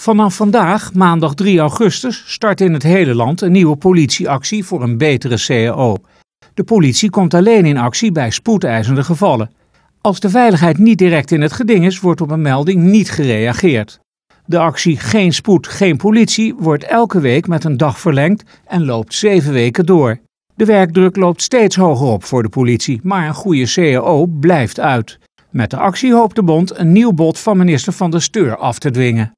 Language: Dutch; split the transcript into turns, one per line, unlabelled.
Vanaf vandaag, maandag 3 augustus, start in het hele land een nieuwe politieactie voor een betere CAO. De politie komt alleen in actie bij spoedeisende gevallen. Als de veiligheid niet direct in het geding is, wordt op een melding niet gereageerd. De actie Geen spoed, geen politie wordt elke week met een dag verlengd en loopt zeven weken door. De werkdruk loopt steeds hoger op voor de politie, maar een goede CAO blijft uit. Met de actie hoopt de bond een nieuw bod van minister Van der Steur af te dwingen.